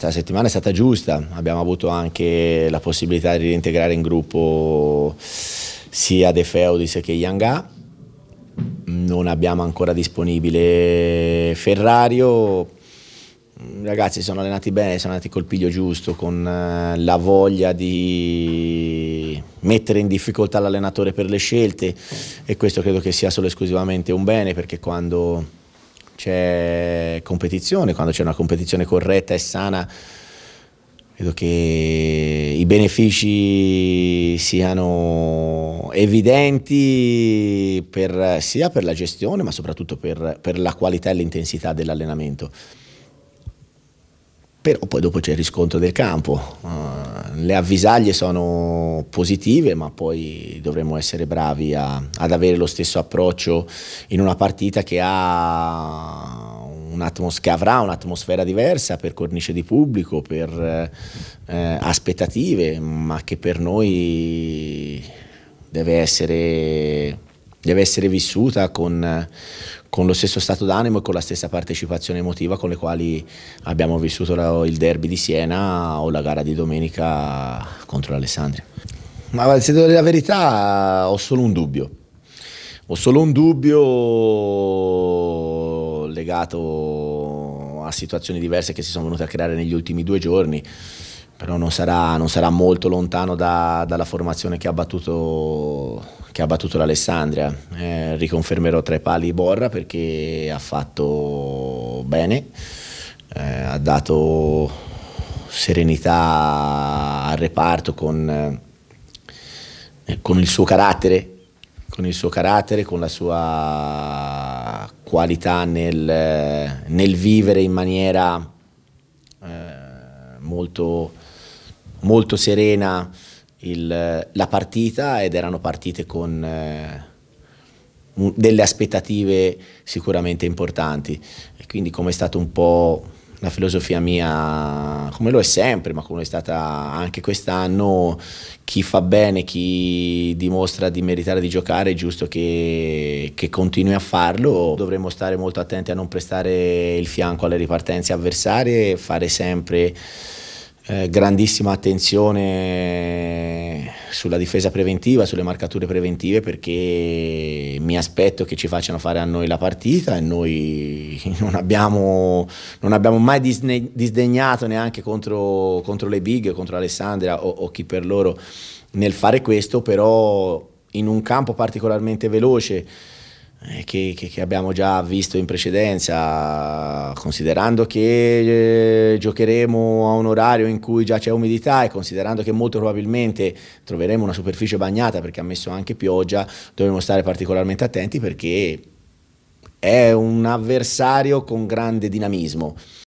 La settimana è stata giusta, abbiamo avuto anche la possibilità di reintegrare in gruppo sia De Feudis che Yanga. Non abbiamo ancora disponibile Ferrario. I ragazzi sono allenati bene, sono andati col piglio giusto, con eh, la voglia di mettere in difficoltà l'allenatore per le scelte e questo credo che sia solo esclusivamente un bene perché quando c'è competizione, quando c'è una competizione corretta e sana vedo che i benefici siano evidenti per, sia per la gestione ma soprattutto per, per la qualità e l'intensità dell'allenamento. Però poi dopo c'è il riscontro del campo, eh, le avvisaglie sono positive, ma poi dovremo essere bravi a, ad avere lo stesso approccio in una partita che, un'atmos- che avrà un'atmosfera diversa per cornice di pubblico, per eh, aspettative, ma che per noi deve essere deve essere vissuta con, con, lo stesso stato d'animo e con la stessa partecipazione emotiva con le quali abbiamo vissuto il derby di Siena o la gara di domenica contro l'Alessandria. Ma se devo dire la verità ho solo un dubbio, ho solo un dubbio legato a situazioni diverse che si sono venute a creare negli ultimi due giorni però non sarà, non sarà molto lontano da, dalla formazione che ha battuto che ha battuto l'Alessandria. Eh, riconfermerò tre pali Borra perché ha fatto bene, eh, ha dato serenità al reparto con, eh, con, il suo carattere, con il suo carattere, con la sua qualità nel, nel vivere in maniera eh, molto, molto serena il, la partita ed erano partite con eh, delle aspettative sicuramente importanti e quindi come è stata un po' la filosofia mia, come lo è sempre, ma come è stata anche quest'anno, chi fa bene, chi dimostra di meritare di giocare, è giusto che, che continui a farlo. Dovremmo stare molto attenti a non prestare il fianco alle ripartenze avversarie, fare sempre eh, grandissima attenzione sulla difesa preventiva, sulle marcature preventive perché mi aspetto che ci facciano fare a noi la partita e noi non abbiamo, non abbiamo mai disdegnato neanche contro, contro, le big, contro Alessandria o, o chi per loro nel fare questo, però in un campo particolarmente veloce eh, che, che, che, abbiamo già visto in precedenza, considerando che eh, giocheremo a un orario in cui già c'è umidità e considerando che molto probabilmente troveremo una superficie bagnata perché ha messo anche pioggia, dobbiamo stare particolarmente attenti perché è un avversario con grande dinamismo